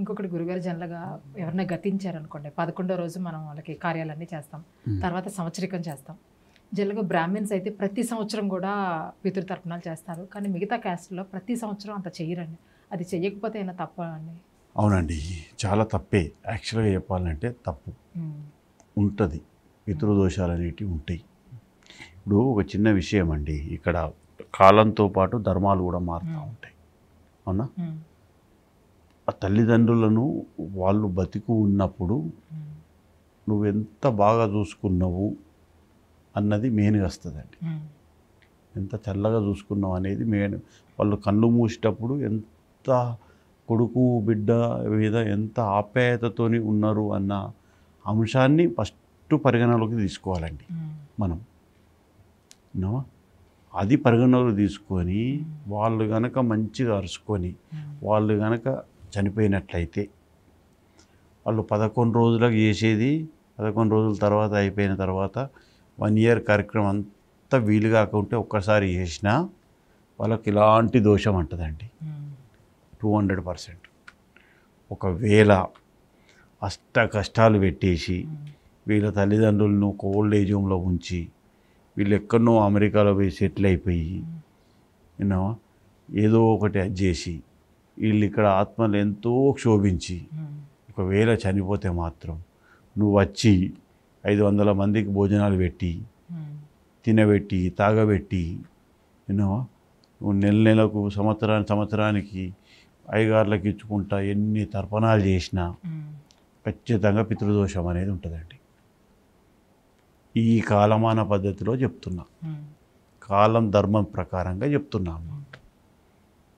ఇంకొకటి గురుగారు జనరల్గా ఎవరైనా గతించారనుకోండి పదకొండో రోజు మనం వాళ్ళకి కార్యాలన్నీ చేస్తాం తర్వాత సంవత్సరికం చేస్తాం జనరల్గా బ్రాహ్మిన్స్ అయితే ప్రతి సంవత్సరం కూడా పితృ తర్పణాలు చేస్తారు కానీ మిగతా క్యాస్ట్లో ప్రతి సంవత్సరం అంత చేయరండి అది చెయ్యకపోతే అయినా తప్ప అండి అవునండి చాలా తప్పే యాక్చువల్గా చెప్పాలంటే తప్పు ఉంటుంది దోషాలు అనేటివి ఉంటాయి ఇప్పుడు ఒక చిన్న విషయం అండి ఇక్కడ కాలంతో పాటు ధర్మాలు కూడా మారుతూ ఉంటాయి అవునా ఆ తల్లిదండ్రులను వాళ్ళు బతికు ఉన్నప్పుడు నువ్వెంత బాగా చూసుకున్నావు అన్నది మెయిన్గా వస్తుందండి ఎంత చల్లగా చూసుకున్నావు అనేది మెయిన్ వాళ్ళు కళ్ళు మూసేటప్పుడు ఎంత కొడుకు బిడ్డ మీద ఎంత ఆప్యాయతతో ఉన్నారు అన్న అంశాన్ని ఫస్ట్ పరిగణలోకి తీసుకోవాలండి మనం అది పరిగణలోకి తీసుకొని వాళ్ళు కనుక మంచిగా అరుచుకొని వాళ్ళు కనుక చనిపోయినట్లయితే వాళ్ళు పదకొండు రోజులకు చేసేది పదకొండు రోజుల తర్వాత అయిపోయిన తర్వాత వన్ ఇయర్ కార్యక్రమం అంతా వీలు కాకుంటే ఒక్కసారి చేసినా వాళ్ళకి ఇలాంటి దోషం అంటుందండి hmm. టూ హండ్రెడ్ పర్సెంట్ ఒకవేళ అష్ట కష్టాలు పెట్టేసి hmm. వీళ్ళ తల్లిదండ్రులను కోల్డ్ ఏజ్ హోమ్లో ఉంచి వీళ్ళు ఎక్కడనో అమెరికాలో పోయి సెటిల్ అయిపోయి hmm. ఏదో ఒకటి అది చేసి వీళ్ళు ఇక్కడ ఆత్మలు ఎంతో క్షోభించి hmm. ఒకవేళ చనిపోతే మాత్రం నువ్వు వచ్చి ఐదు వందల మందికి భోజనాలు పెట్టి hmm. తినబెట్టి తాగబెట్టి విన్నావా నువ్వు నెల నెలకు సంవత్సరానికి సంవత్సరానికి అయ్యగారులకు ఇచ్చుకుంటా ఎన్ని తర్పణాలు చేసినా hmm. ఖచ్చితంగా పితృదోషం అనేది ఉంటుందండి ఈ కాలమాన పద్ధతిలో చెప్తున్నా కాలం ధర్మం ప్రకారంగా చెప్తున్నాము